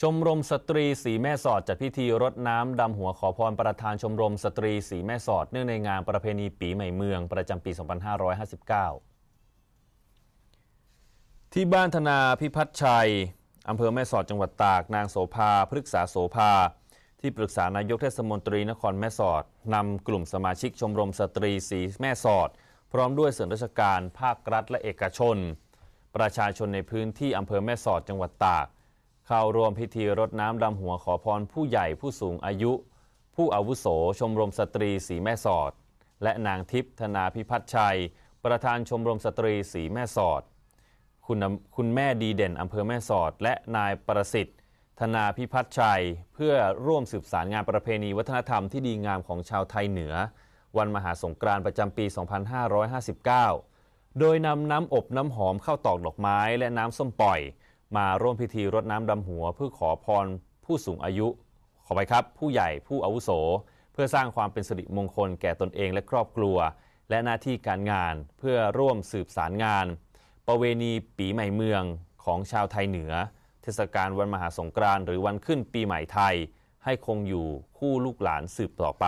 ชมรมสตรีสี แม่สอดจัดพิธีรดน้ำดำหัวขอพร ประธานชมรมสตรีสีแม่สอดเนื่องในงานประเพณีปีใหม่เมืองประจำปี 2559 ที่บ้านธนาพิพัฒชัย อำเภอแม่สอดจังหวัดตากนางโสภาพฤกษาโสภาที่ปรึกษานายกเทศมนตรีนครแม่สอดนำกลุ่มสมาชิกชมรมสตรีสีแม่สอด พร้อมด้วยส่วนราชการ ภาครัฐ และเอกชน ประชาชนในพื้นที่อำเภอแม่สอดจังหวัดตากเข้าร่วมพิธีรดน้ำดำหัวขอพรผู้ใหญ่ผู้สูงอายุ ผู้อาวุโสชมรมสตรี สีแม่สอด และนางทิพย์ธนาพิพัฒชัย ประธานชมรมสตรี สีแม่สอด คุณคุณแม่ดีเด่น อำเภอแม่สอด และนายประสิทธิ์ธนาพิพัฒชัยเพื่อร่วมสืบสารงานประเพณีวัฒนธรรมที่ดีงามของชาวไทยเหนือ วันมหาสงกรานต์ประจำปี 2559 โดยนำน้ำอบน้ำหอมเข้าตอกดอกไม้และน้ำส้มปล่อยมาร่วมพิธีรดน้ำดำหัว เพื่อขอพรผู้สูงอายุ ขอไปครับผู้ใหญ่ผู้อาวุโส เพื่อสร้างความเป็นสิริมงคลแก่ตนเองและครอบครัว และหน้าที่การงานเพื่อร่วมสืบสารงาน ประเวณีปีใหม่เมืองของชาวไทยเหนือ เทศกาลวันมหาสงกรานต์หรือวันขึ้นปีใหม่ไทย ให้คงอยู่คู่ลูกหลานสืบต่อไป